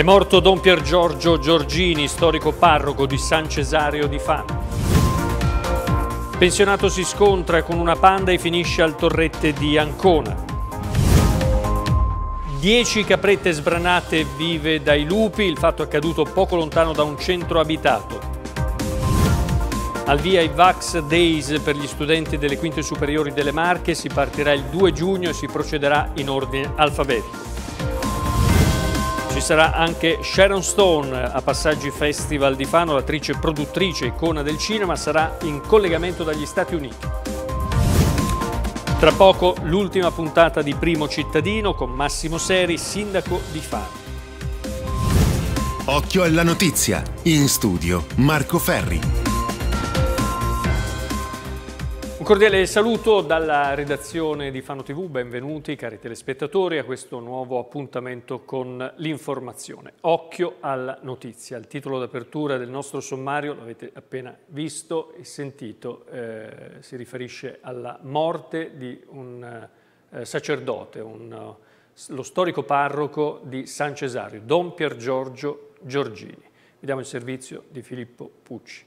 È morto Don Pier Giorgio Giorgini, storico parroco di San Cesario di Fano. Pensionato si scontra con una panda e finisce al torrette di Ancona. Dieci caprette sbranate vive dai lupi, il fatto è accaduto poco lontano da un centro abitato. Al via i Vax Days per gli studenti delle quinte superiori delle Marche si partirà il 2 giugno e si procederà in ordine alfabetico. Ci sarà anche Sharon Stone a Passaggi Festival di Fano, l'attrice produttrice icona del cinema, sarà in collegamento dagli Stati Uniti. Tra poco l'ultima puntata di Primo Cittadino con Massimo Seri, sindaco di Fano. Occhio alla notizia. In studio Marco Ferri. cordiale saluto dalla redazione di Fano TV, benvenuti cari telespettatori a questo nuovo appuntamento con l'informazione. Occhio alla notizia, il titolo d'apertura del nostro sommario, l'avete appena visto e sentito, eh, si riferisce alla morte di un eh, sacerdote, un, eh, lo storico parroco di San Cesario, Don Pier Giorgio Giorgini. Vediamo il servizio di Filippo Pucci.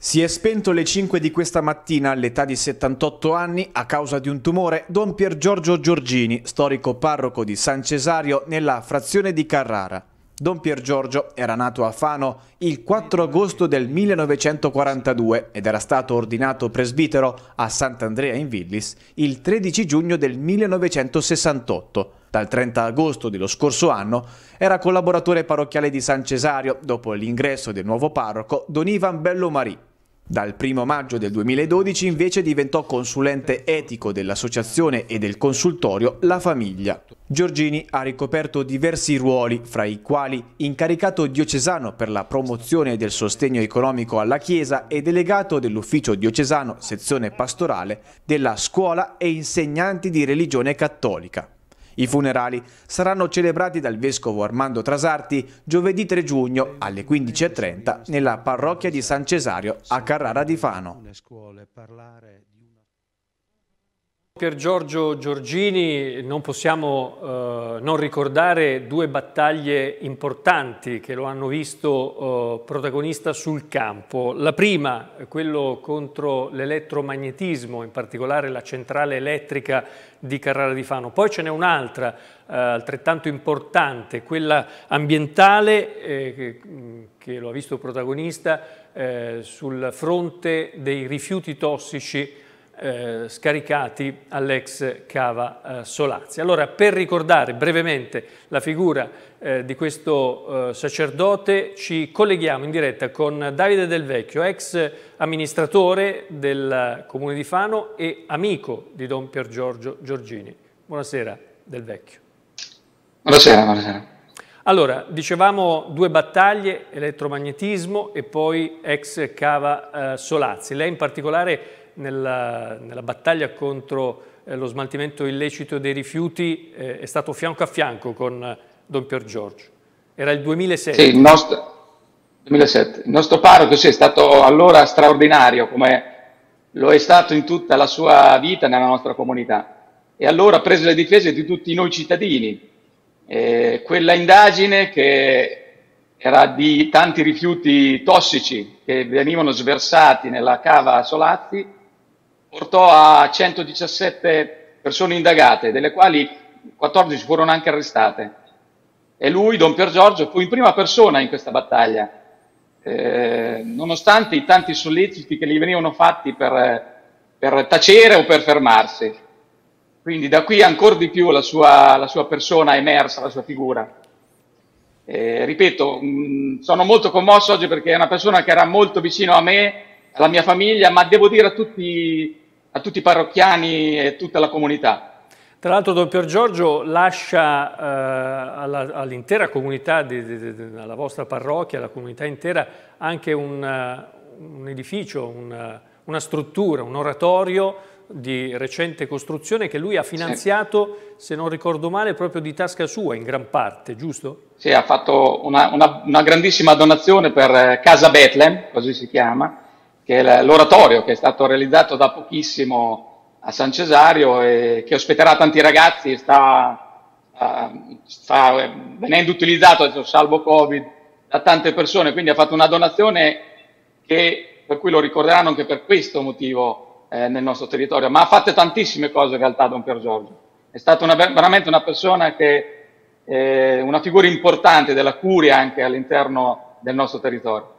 Si è spento alle 5 di questa mattina all'età di 78 anni a causa di un tumore Don Pier Giorgio Giorgini, storico parroco di San Cesario nella frazione di Carrara. Don Pier Giorgio era nato a Fano il 4 agosto del 1942 ed era stato ordinato presbitero a Sant'Andrea in Villis il 13 giugno del 1968. Dal 30 agosto dello scorso anno era collaboratore parrocchiale di San Cesario dopo l'ingresso del nuovo parroco Don Ivan Bellomarì dal 1 maggio del 2012 invece diventò consulente etico dell'associazione e del consultorio La Famiglia. Giorgini ha ricoperto diversi ruoli, fra i quali incaricato diocesano per la promozione del sostegno economico alla Chiesa e delegato dell'ufficio diocesano, sezione pastorale, della scuola e insegnanti di religione cattolica. I funerali saranno celebrati dal vescovo Armando Trasarti giovedì 3 giugno alle 15.30 nella parrocchia di San Cesario a Carrara di Fano. Pier Giorgio Giorgini non possiamo eh, non ricordare due battaglie importanti che lo hanno visto eh, protagonista sul campo. La prima, quello contro l'elettromagnetismo, in particolare la centrale elettrica di Carrara di Fano. Poi ce n'è un'altra eh, altrettanto importante, quella ambientale, eh, che, che, lo ha visto protagonista eh, sul fronte dei rifiuti tossici eh, scaricati all'ex cava eh, Solazzi. Allora, per ricordare brevemente la figura eh, di questo eh, sacerdote, ci colleghiamo in diretta con Davide Del Vecchio, ex amministratore del Comune di Fano e amico di Don Pier Giorgio Giorgini. Buonasera Del Vecchio. Buonasera, buonasera. Allora, dicevamo due battaglie, elettromagnetismo e poi ex cava eh, Solazzi. Lei in particolare nella, nella battaglia contro eh, lo smaltimento illecito dei rifiuti eh, è stato fianco a fianco con eh, Don Pier Giorgio. Era il 2007. Sì, il nostro, 2007. Il nostro parroco sì, è stato allora straordinario, come lo è stato in tutta la sua vita nella nostra comunità. E allora ha preso le difese di tutti noi cittadini, eh, quella indagine che era di tanti rifiuti tossici che venivano sversati nella cava Solazzi, portò a 117 persone indagate, delle quali 14 furono anche arrestate. E lui, Don Pier Giorgio, fu in prima persona in questa battaglia, eh, nonostante i tanti solleciti che gli venivano fatti per, per tacere o per fermarsi. Quindi da qui ancora di più la sua, la sua persona è emersa, la sua figura. Eh, ripeto, mh, sono molto commosso oggi perché è una persona che era molto vicino a me, alla mia famiglia, ma devo dire a tutti, a tutti i parrocchiani e tutta la comunità. Tra l'altro Don Pier Giorgio lascia eh, all'intera all comunità, di, di, di, alla vostra parrocchia, alla comunità intera, anche un, un edificio, un, una struttura, un oratorio di recente costruzione che lui ha finanziato, sì. se non ricordo male, proprio di tasca sua in gran parte, giusto? Sì, ha fatto una, una, una grandissima donazione per eh, Casa Bethlehem, così si chiama, che è l'oratorio che è stato realizzato da pochissimo a San Cesario e che ospiterà tanti ragazzi, sta, eh, sta eh, venendo utilizzato, salvo Covid, da tante persone, quindi ha fatto una donazione che, per cui lo ricorderanno anche per questo motivo eh, nel nostro territorio, ma ha fatto tantissime cose in realtà Don Pier Giorgio. È stata una, veramente una persona che, è eh, una figura importante della curia anche all'interno del nostro territorio.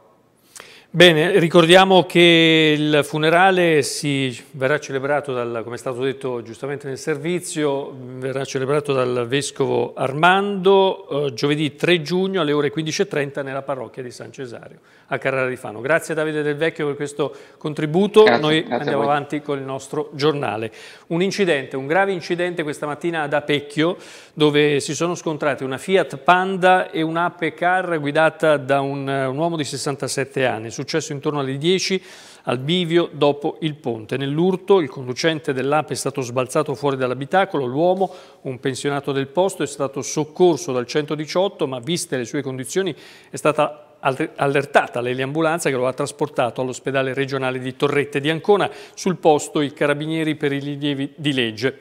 Bene, ricordiamo che il funerale si verrà celebrato, dal, come è stato detto giustamente nel servizio, verrà celebrato dal Vescovo Armando eh, giovedì 3 giugno alle ore 15.30 nella parrocchia di San Cesario a Carrara di Fano. Grazie a Davide Del Vecchio per questo contributo, grazie, noi grazie andiamo avanti con il nostro giornale. Un incidente, un grave incidente questa mattina ad Apecchio dove si sono scontrati una Fiat Panda e un'Ape Car guidata da un, un uomo di 67 anni successo intorno alle 10 al bivio dopo il ponte. Nell'urto il conducente dell'ape è stato sbalzato fuori dall'abitacolo, l'uomo, un pensionato del posto, è stato soccorso dal 118 ma viste le sue condizioni è stata allertata l'eliambulanza che lo ha trasportato all'ospedale regionale di Torrette di Ancona, sul posto i carabinieri per i rilievi di legge.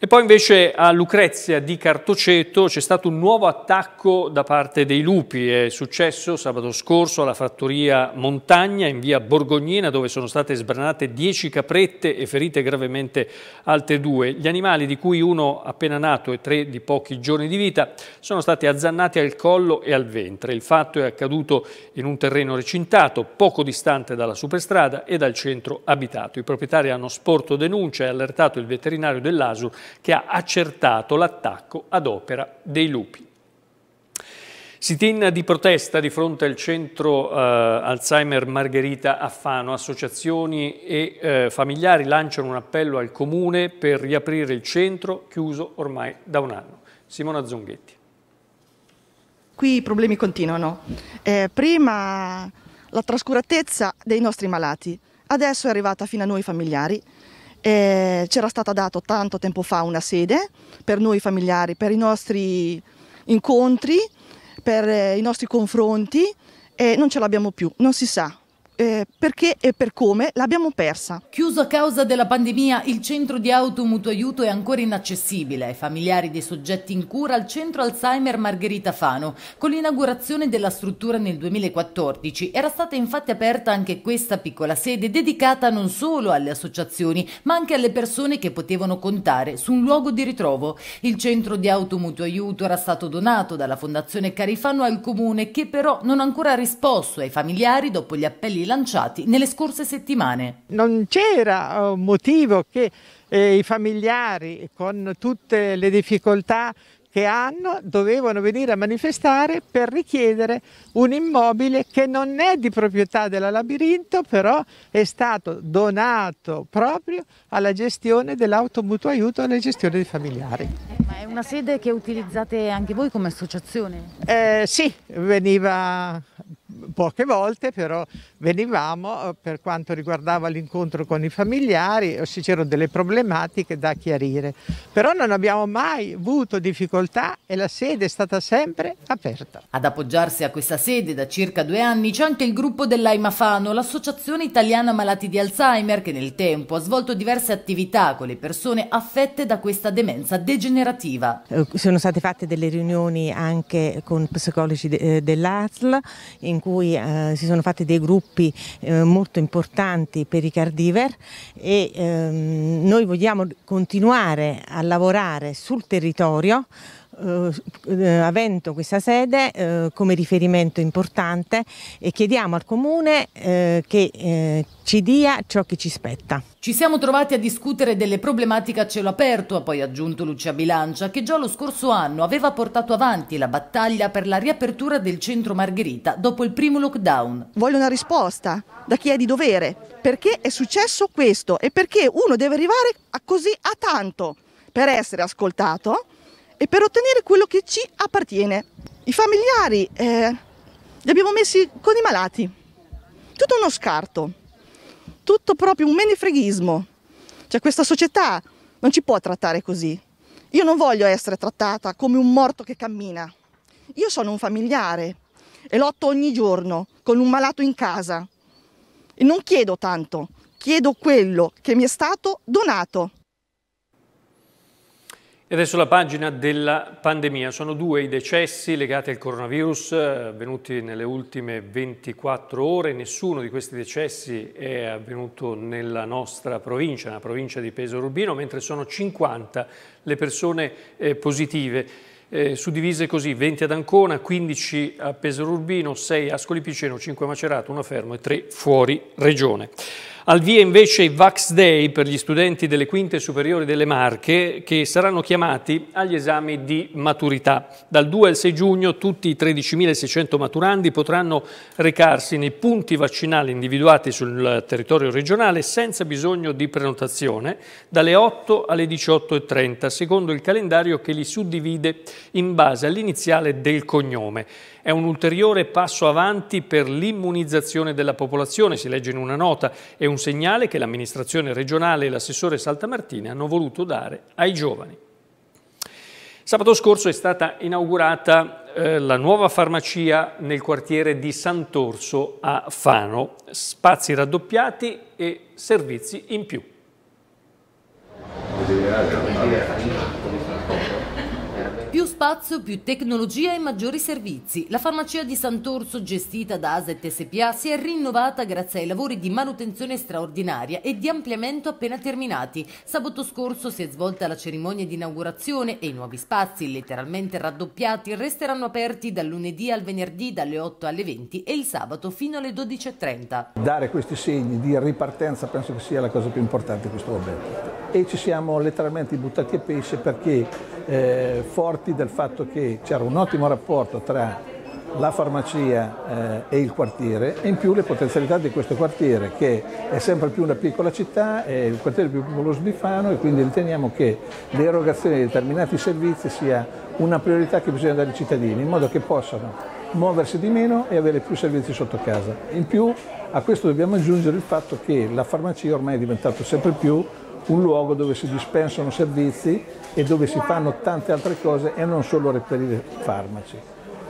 E poi invece a Lucrezia di Cartoceto c'è stato un nuovo attacco da parte dei lupi, è successo sabato scorso alla fattoria Montagna in via Borgognina dove sono state sbranate 10 caprette e ferite gravemente altre due. Gli animali di cui uno appena nato e tre di pochi giorni di vita sono stati azzannati al collo e al ventre. Il fatto è accaduto in un terreno recintato poco distante dalla superstrada e dal centro abitato. I proprietari hanno sporto denuncia e allertato il veterinario dell'ASUR che ha accertato l'attacco ad opera dei lupi. sit di protesta di fronte al centro eh, Alzheimer Margherita a Fano. Associazioni e eh, familiari lanciano un appello al comune per riaprire il centro chiuso ormai da un anno. Simona Zunghetti. Qui i problemi continuano. Eh, prima la trascuratezza dei nostri malati, adesso è arrivata fino a noi familiari eh, c'era stata data tanto tempo fa una sede per noi familiari, per i nostri incontri, per eh, i nostri confronti e non ce l'abbiamo più, non si sa eh, perché e per come l'abbiamo persa. Chiuso a causa della pandemia, il centro di auto mutuo aiuto è ancora inaccessibile ai familiari dei soggetti in cura al centro Alzheimer Margherita Fano. Con l'inaugurazione della struttura nel 2014 era stata infatti aperta anche questa piccola sede dedicata non solo alle associazioni ma anche alle persone che potevano contare su un luogo di ritrovo. Il centro di auto mutuo aiuto era stato donato dalla Fondazione Carifano al Comune che però non ha ancora risposto ai familiari dopo gli appelli lanciati nelle scorse settimane. Non c'era eh, motivo che eh, i familiari con tutte le difficoltà che hanno dovevano venire a manifestare per richiedere un immobile che non è di proprietà della Labirinto, però è stato donato proprio alla gestione dell'automutuo aiuto alla gestione dei familiari. Ma è una sede che utilizzate anche voi come associazione? Eh, sì, veniva poche volte, però venivamo eh, per quanto riguardava l'incontro con i familiari, eh, se c'erano delle problematiche da chiarire. Però non abbiamo mai avuto difficoltà e la sede è stata sempre aperta. Ad appoggiarsi a questa sede da circa due anni c'è anche il gruppo dell'AIMAFANO, l'associazione italiana malati di Alzheimer, che nel tempo ha svolto diverse attività con le persone affette da questa demenza degenerativa. Eh, sono state fatte delle riunioni anche con psicologi dell'ASL in cui cui eh, si sono fatti dei gruppi eh, molto importanti per i cardiver e ehm, noi vogliamo continuare a lavorare sul territorio eh, eh, avendo questa sede eh, come riferimento importante e chiediamo al Comune eh, che eh, ci dia ciò che ci spetta. Ci siamo trovati a discutere delle problematiche a cielo aperto, ha poi aggiunto Lucia Bilancia, che già lo scorso anno aveva portato avanti la battaglia per la riapertura del centro Margherita dopo il primo lockdown. Voglio una risposta da chi è di dovere, perché è successo questo e perché uno deve arrivare a così a tanto per essere ascoltato e per ottenere quello che ci appartiene. I familiari eh, li abbiamo messi con i malati, tutto uno scarto, tutto proprio un menefreghismo. Cioè questa società non ci può trattare così. Io non voglio essere trattata come un morto che cammina. Io sono un familiare e lotto ogni giorno con un malato in casa. E non chiedo tanto, chiedo quello che mi è stato donato. E adesso la pagina della pandemia. Sono due i decessi legati al coronavirus eh, avvenuti nelle ultime 24 ore. Nessuno di questi decessi è avvenuto nella nostra provincia, nella provincia di Pesaro Urbino, mentre sono 50 le persone eh, positive. Eh, suddivise così 20 ad Ancona, 15 a Pesaro Urbino, 6 a Scoli Piceno, 5 a Macerato, 1 a Fermo e 3 fuori regione. Al via invece i Vax Day per gli studenti delle quinte superiori delle Marche che saranno chiamati agli esami di maturità. Dal 2 al 6 giugno tutti i 13.600 maturandi potranno recarsi nei punti vaccinali individuati sul territorio regionale senza bisogno di prenotazione dalle 8 alle 18.30 secondo il calendario che li suddivide in base all'iniziale del cognome. È un ulteriore passo avanti per l'immunizzazione della popolazione, si legge in una nota, è un un segnale che l'amministrazione regionale e l'assessore Saltamartini hanno voluto dare ai giovani. Sabato scorso è stata inaugurata eh, la nuova farmacia nel quartiere di Sant'Orso a Fano, spazi raddoppiati e servizi in più. Più spazio, più tecnologia e maggiori servizi. La farmacia di Sant'Orso, gestita da Aset SPA, si è rinnovata grazie ai lavori di manutenzione straordinaria e di ampliamento appena terminati. Sabato scorso si è svolta la cerimonia di inaugurazione e i nuovi spazi, letteralmente raddoppiati, resteranno aperti dal lunedì al venerdì dalle 8 alle 20 e il sabato fino alle 12.30. Dare questi segni di ripartenza penso che sia la cosa più importante in questo momento. E ci siamo letteralmente buttati a pesce perché eh, forti del fatto che c'era un ottimo rapporto tra la farmacia eh, e il quartiere e in più le potenzialità di questo quartiere che è sempre più una piccola città, è il quartiere più popoloso di Fano e quindi riteniamo che l'erogazione di determinati servizi sia una priorità che bisogna dare ai cittadini in modo che possano muoversi di meno e avere più servizi sotto casa. In più a questo dobbiamo aggiungere il fatto che la farmacia ormai è diventata sempre più un luogo dove si dispensano servizi e dove si fanno tante altre cose e non solo reperire farmaci.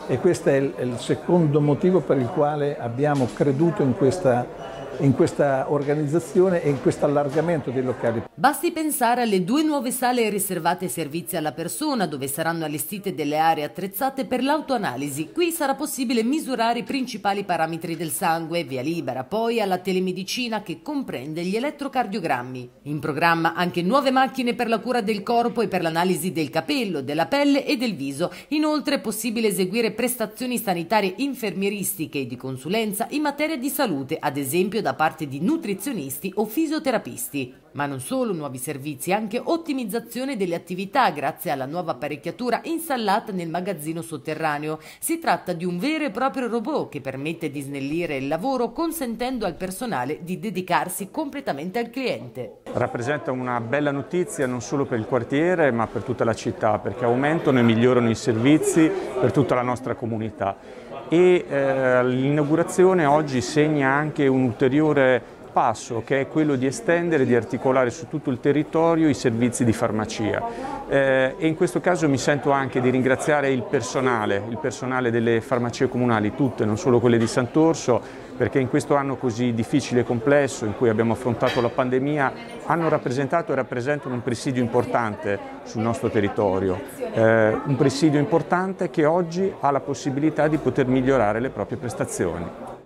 E questo è il, secondo motivo per il quale abbiamo creduto in questa in questa organizzazione e in questo allargamento dei locali. Basti pensare alle due nuove sale riservate ai servizi alla persona dove saranno allestite delle aree attrezzate per l'autoanalisi. Qui sarà possibile misurare i principali parametri del sangue, via libera poi alla telemedicina che comprende gli elettrocardiogrammi. In programma anche nuove macchine per la cura del corpo e per l'analisi del capello, della pelle e del viso. Inoltre è possibile eseguire prestazioni sanitarie infermieristiche e di consulenza in materia di salute, ad esempio da da parte di nutrizionisti o fisioterapisti. Ma non solo nuovi servizi, anche ottimizzazione delle attività grazie alla nuova apparecchiatura installata nel magazzino sotterraneo. Si tratta di un vero e proprio robot che permette di snellire il lavoro consentendo al personale di dedicarsi completamente al cliente. Rappresenta una bella notizia non solo per il quartiere ma per tutta la città perché aumentano e migliorano i servizi per tutta la nostra comunità e eh, l'inaugurazione oggi segna anche un ulteriore passo che è quello di estendere e di articolare su tutto il territorio i servizi di farmacia eh, e in questo caso mi sento anche di ringraziare il personale, il personale delle farmacie comunali, tutte, non solo quelle di Sant'Orso, perché in questo anno così difficile e complesso in cui abbiamo affrontato la pandemia hanno rappresentato e rappresentano un presidio importante sul nostro territorio, eh, un presidio importante che oggi ha la possibilità di poter migliorare le proprie prestazioni.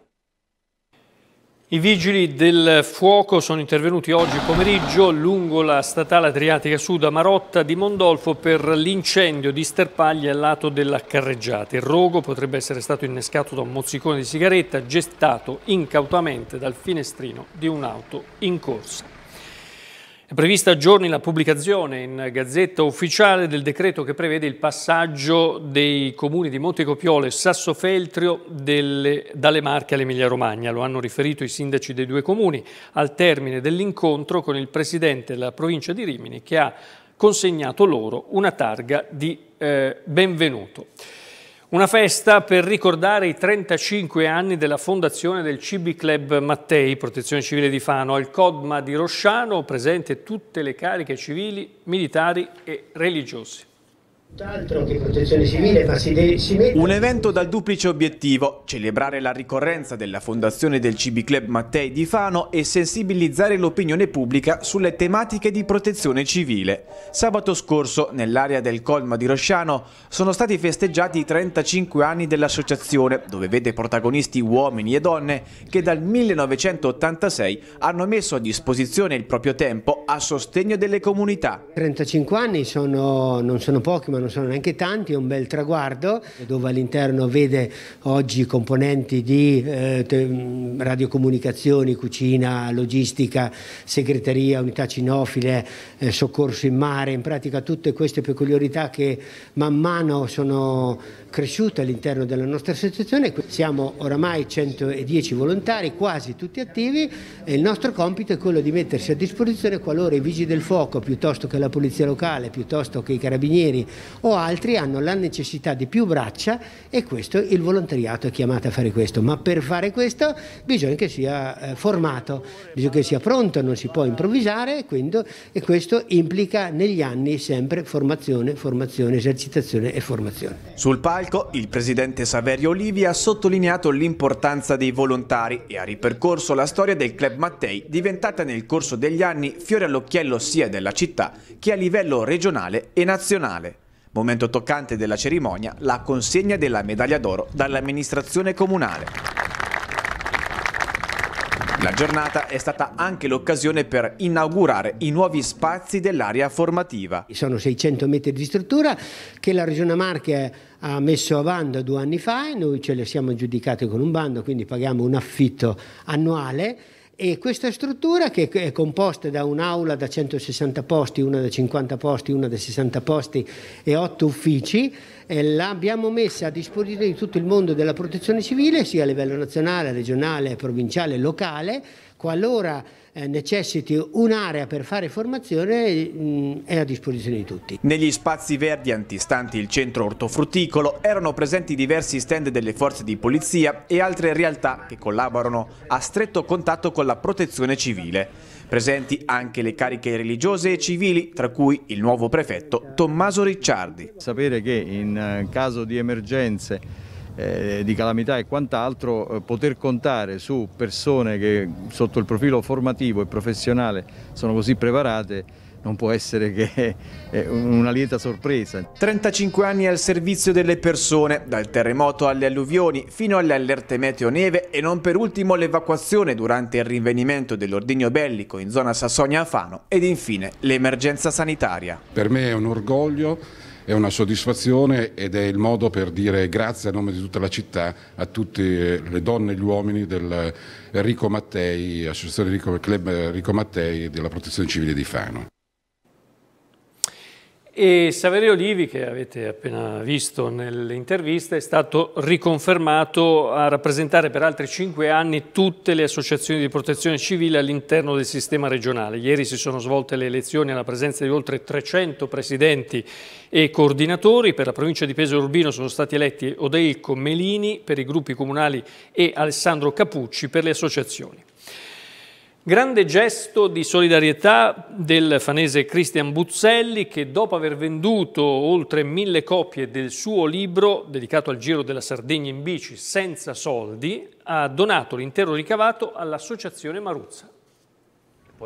I vigili del fuoco sono intervenuti oggi pomeriggio lungo la statale Adriatica Sud a Marotta di Mondolfo per l'incendio di sterpaglie al lato della carreggiata. Il rogo potrebbe essere stato innescato da un mozzicone di sigaretta gettato incautamente dal finestrino di un'auto in corsa. È prevista a giorni la pubblicazione in Gazzetta Ufficiale del decreto che prevede il passaggio dei comuni di Montecopiolo e Sassofeltrio delle, dalle Marche all'Emilia Romagna. Lo hanno riferito i sindaci dei due comuni al termine dell'incontro con il presidente della provincia di Rimini che ha consegnato loro una targa di eh, benvenuto. Una festa per ricordare i 35 anni della fondazione del CB Club Mattei, Protezione Civile di Fano, al CODMA di Rosciano, presente tutte le cariche civili, militari e religiose che protezione civile, ma si, de- si mette... Un evento dal duplice obiettivo, celebrare la ricorrenza della fondazione del CB Club Mattei di Fano e sensibilizzare l'opinione pubblica sulle tematiche di protezione civile. Sabato scorso, nell'area del Colma di Rosciano, sono stati festeggiati i 35 anni dell'associazione, dove vede protagonisti uomini e donne che dal 1986 hanno messo a disposizione il proprio tempo a sostegno delle comunità. 35 anni sono, non sono pochi, ma non sono neanche tanti, è un bel traguardo dove all'interno vede oggi componenti di eh, radiocomunicazioni, cucina, logistica, segreteria, unità cinofile, eh, soccorso in mare, in pratica tutte queste peculiarità che man mano sono cresciuta all'interno della nostra associazione, siamo oramai 110 volontari, quasi tutti attivi e il nostro compito è quello di mettersi a disposizione qualora i vigili del fuoco, piuttosto che la polizia locale, piuttosto che i carabinieri o altri hanno la necessità di più braccia e questo il volontariato è chiamato a fare questo, ma per fare questo bisogna che sia eh, formato, bisogna che sia pronto, non si può improvvisare quindi, e questo implica negli anni sempre formazione, formazione, esercitazione e formazione. Sul palco, il presidente Saverio Olivi ha sottolineato l'importanza dei volontari e ha ripercorso la storia del Club Mattei, diventata nel corso degli anni fiore all'occhiello sia della città che a livello regionale e nazionale. Momento toccante della cerimonia, la consegna della medaglia d'oro dall'amministrazione comunale. La giornata è stata anche l'occasione per inaugurare i nuovi spazi dell'area formativa. Sono 600 metri di struttura che la Regione Marche ha messo a bando due anni fa, e noi ce le siamo aggiudicate con un bando, quindi paghiamo un affitto annuale e questa struttura che è composta da un'aula da 160 posti, una da 50 posti, una da 60 posti e 8 uffici l'abbiamo messa a disposizione di tutto il mondo della protezione civile, sia a livello nazionale, regionale, provinciale, locale, qualora eh, necessiti un'area per fare formazione mm, è a disposizione di tutti. Negli spazi verdi antistanti il centro ortofrutticolo erano presenti diversi stand delle forze di polizia e altre realtà che collaborano a stretto contatto con la protezione civile presenti anche le cariche religiose e civili, tra cui il nuovo prefetto Tommaso Ricciardi. Sapere che in eh, caso di emergenze eh, di calamità e quant'altro, eh, poter contare su persone che sotto il profilo formativo e professionale sono così preparate non può essere che una lieta sorpresa. 35 anni al servizio delle persone, dal terremoto alle alluvioni fino alle allerte meteo neve e non per ultimo l'evacuazione durante il rinvenimento dell'ordigno bellico in zona Sassonia-Afano ed infine l'emergenza sanitaria. Per me è un orgoglio è una soddisfazione ed è il modo per dire grazie a nome di tutta la città a tutte le donne e gli uomini dell'Associazione Enrico Mattei, Club Rico Mattei e della Protezione Civile di Fano. E Saverio Livi, che avete appena visto nell'intervista, è stato riconfermato a rappresentare per altri cinque anni tutte le associazioni di protezione civile all'interno del sistema regionale. Ieri si sono svolte le elezioni alla presenza di oltre 300 presidenti e coordinatori. Per la provincia di Pesaro Urbino sono stati eletti Odeilco Melini, per i gruppi comunali e Alessandro Capucci per le associazioni. Grande gesto di solidarietà del fanese Christian Buzzelli che dopo aver venduto oltre mille copie del suo libro dedicato al Giro della Sardegna in bici senza soldi ha donato l'intero ricavato all'associazione Maruzza.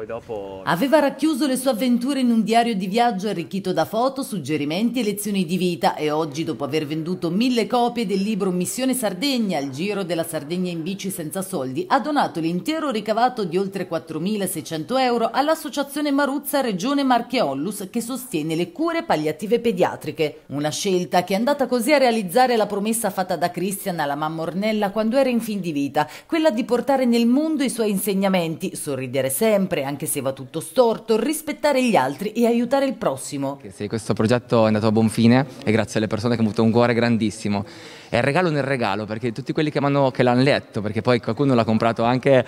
Dopo... Aveva racchiuso le sue avventure in un diario di viaggio arricchito da foto, suggerimenti e lezioni di vita e oggi, dopo aver venduto mille copie del libro Missione Sardegna, il giro della Sardegna in bici senza soldi, ha donato l'intero ricavato di oltre 4.600 euro all'associazione Maruzza Regione Marcheollus che sostiene le cure palliative pediatriche. Una scelta che è andata così a realizzare la promessa fatta da Cristian alla mamma Ornella quando era in fin di vita, quella di portare nel mondo i suoi insegnamenti, sorridere sempre, anche se va tutto storto, rispettare gli altri e aiutare il prossimo. Sì, questo progetto è andato a buon fine e grazie alle persone che hanno avuto un cuore grandissimo. È il regalo nel regalo, perché tutti quelli che, l'hanno letto, perché poi qualcuno l'ha comprato anche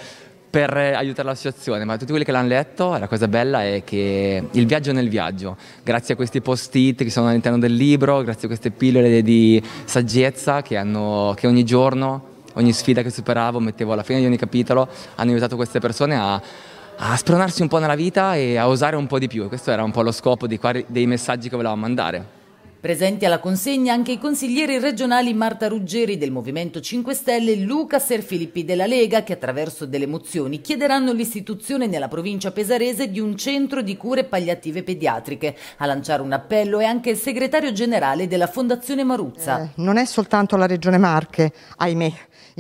per eh, aiutare la situazione, ma tutti quelli che l'hanno letto, la cosa bella è che il viaggio nel viaggio, grazie a questi post-it che sono all'interno del libro, grazie a queste pillole di saggezza che, hanno, che ogni giorno ogni sfida che superavo, mettevo alla fine di ogni capitolo, hanno aiutato queste persone a, a spronarsi un po' nella vita e a osare un po' di più. Questo era un po' lo scopo dei, dei messaggi che volevamo mandare. Presenti alla consegna anche i consiglieri regionali Marta Ruggeri del Movimento 5 Stelle e Luca Serfilippi della Lega che attraverso delle mozioni chiederanno l'istituzione nella provincia pesarese di un centro di cure palliative pediatriche. A lanciare un appello è anche il segretario generale della Fondazione Maruzza. Eh, non è soltanto la regione Marche, ahimè,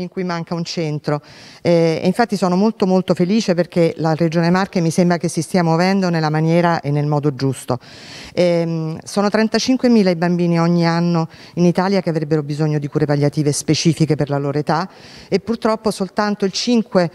in cui manca un centro. Eh, infatti sono molto molto felice perché la Regione Marche mi sembra che si stia muovendo nella maniera e nel modo giusto. Eh, sono 35.000 i bambini ogni anno in Italia che avrebbero bisogno di cure palliative specifiche per la loro età e purtroppo soltanto il 5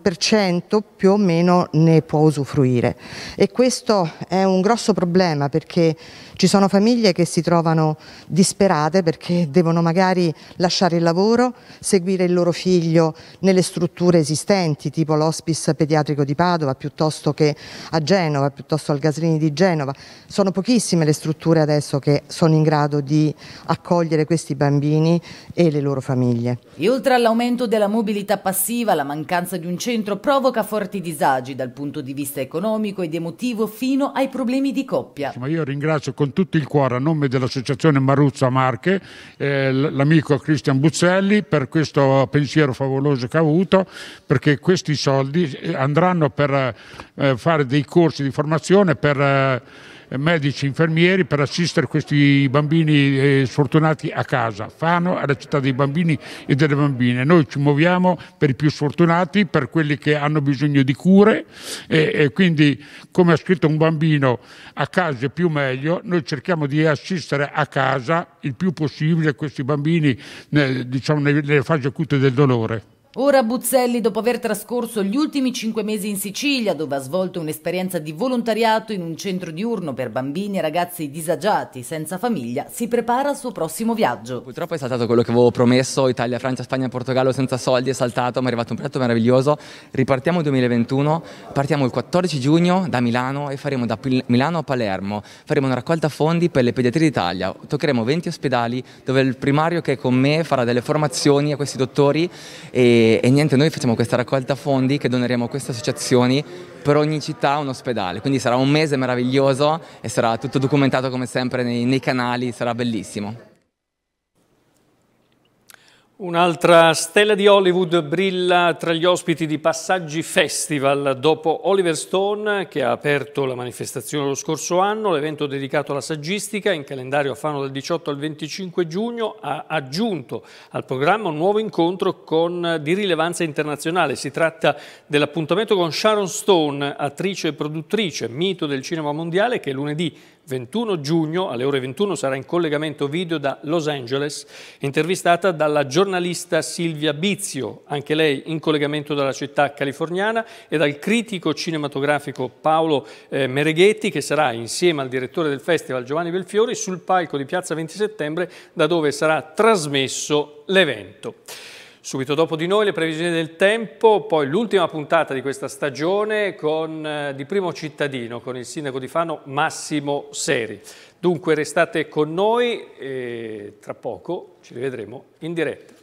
per cento più o meno ne può usufruire e questo è un grosso problema perché ci sono famiglie che si trovano disperate perché devono magari lasciare il lavoro, seguire il loro figlio nelle strutture esistenti tipo l'hospice pediatrico di Padova piuttosto che a Genova, piuttosto al Gasrini di Genova. Sono pochissime le strutture adesso che sono in grado di accogliere questi bambini e le loro famiglie. E oltre all'aumento della mobilità passiva, la mancanza mancanza di un centro provoca forti disagi dal punto di vista economico ed emotivo fino ai problemi di coppia. Ma io ringrazio con tutto il cuore a nome dell'associazione Maruzza Marche eh, l'amico Cristian Buzzelli per questo pensiero favoloso che ha avuto perché questi soldi eh, andranno per eh, fare dei corsi di formazione per... Eh, eh, medici, infermieri per assistere questi bambini eh, sfortunati a casa. Fano è la città dei bambini e delle bambine. Noi ci muoviamo per i più sfortunati, per quelli che hanno bisogno di cure e, e quindi come ha scritto un bambino a casa è più meglio, noi cerchiamo di assistere a casa il più possibile questi bambini diciamo, nelle fasi acute del dolore. Ora Buzzelli, dopo aver trascorso gli ultimi cinque mesi in Sicilia, dove ha svolto un'esperienza di volontariato in un centro diurno per bambini e ragazzi disagiati senza famiglia, si prepara al suo prossimo viaggio. Purtroppo è saltato quello che avevo promesso, Italia, Francia, Spagna, Portogallo senza soldi, è saltato, ma è arrivato un progetto meraviglioso. Ripartiamo 2021, partiamo il 14 giugno da Milano e faremo da Milano a Palermo, faremo una raccolta fondi per le pediatrie d'Italia, toccheremo 20 ospedali dove il primario che è con me farà delle formazioni a questi dottori e e, niente, noi facciamo questa raccolta fondi che doneremo a queste associazioni per ogni città un ospedale, quindi sarà un mese meraviglioso e sarà tutto documentato come sempre nei, nei canali, sarà bellissimo. Un'altra stella di Hollywood brilla tra gli ospiti di Passaggi Festival. Dopo Oliver Stone, che ha aperto la manifestazione lo scorso anno, l'evento dedicato alla saggistica in calendario a Fano dal 18 al 25 giugno ha aggiunto al programma un nuovo incontro con, di rilevanza internazionale. Si tratta dell'appuntamento con Sharon Stone, attrice e produttrice, mito del cinema mondiale, che lunedì 21 giugno alle ore 21 sarà in collegamento video da Los Angeles, intervistata dalla giornalista Silvia Bizio, anche lei in collegamento dalla città californiana, e dal critico cinematografico Paolo eh, Mereghetti, che sarà insieme al direttore del festival Giovanni Belfiori sul palco di Piazza 20 Settembre, da dove sarà trasmesso l'evento. Subito dopo di noi le previsioni del tempo, poi l'ultima puntata di questa stagione con, eh, di Primo Cittadino, con il sindaco di Fano Massimo Seri. Dunque restate con noi e tra poco ci rivedremo in diretta.